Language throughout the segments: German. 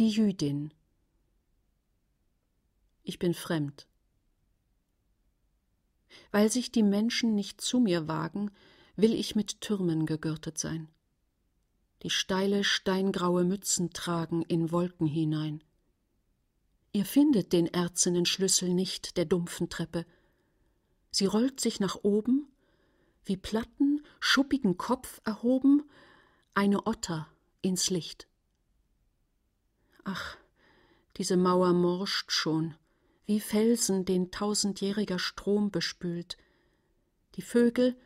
die Jüdin. Ich bin fremd. Weil sich die Menschen nicht zu mir wagen, will ich mit Türmen gegürtet sein, die steile steingraue Mützen tragen in Wolken hinein. Ihr findet den erzenen Schlüssel nicht der dumpfen Treppe. Sie rollt sich nach oben, wie Platten, schuppigen Kopf erhoben, eine Otter ins Licht. Ach, diese Mauer morscht schon, wie Felsen, den tausendjähriger Strom bespült. Die Vögel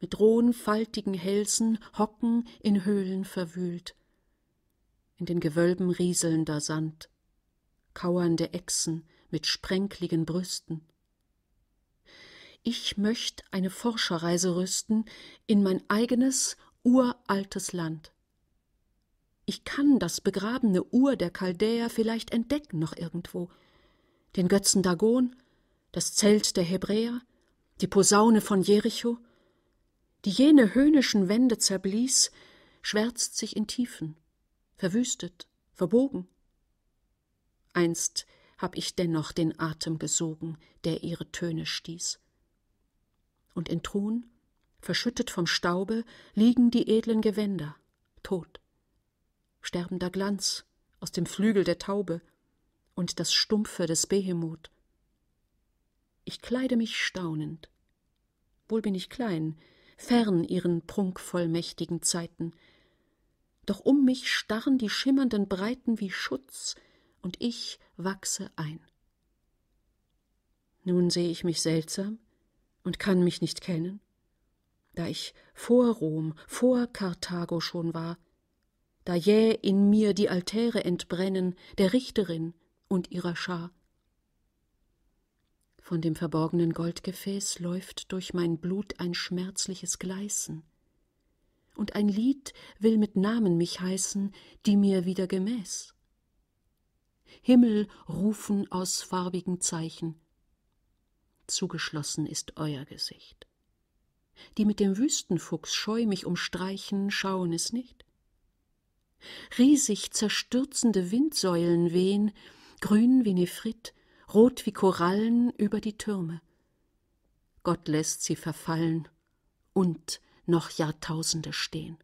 mit rohen, faltigen Hälsen hocken in Höhlen verwühlt. In den Gewölben rieselnder Sand, kauernde Echsen mit sprenkligen Brüsten. Ich möcht eine Forscherreise rüsten in mein eigenes uraltes Land. Ich kann das begrabene Ur der Chaldäer vielleicht entdecken noch irgendwo. Den Götzen Dagon, das Zelt der Hebräer, die Posaune von Jericho, die jene höhnischen Wände zerblies, schwärzt sich in Tiefen, verwüstet, verbogen. Einst hab ich dennoch den Atem gesogen, der ihre Töne stieß. Und in Truhen, verschüttet vom Staube, liegen die edlen Gewänder, tot sterbender Glanz aus dem Flügel der Taube und das Stumpfe des Behemoth. Ich kleide mich staunend. Wohl bin ich klein, fern ihren prunkvollmächtigen Zeiten, doch um mich starren die schimmernden Breiten wie Schutz, und ich wachse ein. Nun sehe ich mich seltsam und kann mich nicht kennen, da ich vor Rom, vor Karthago schon war, da jäh in mir die Altäre entbrennen der Richterin und ihrer Schar. Von dem verborgenen Goldgefäß läuft durch mein Blut ein schmerzliches Gleißen, und ein Lied will mit Namen mich heißen, die mir wieder gemäß. Himmel rufen aus farbigen Zeichen, zugeschlossen ist euer Gesicht. Die mit dem Wüstenfuchs scheu mich umstreichen, schauen es nicht riesig zerstürzende windsäulen wehen grün wie Nephrit, rot wie korallen über die türme gott läßt sie verfallen und noch jahrtausende stehn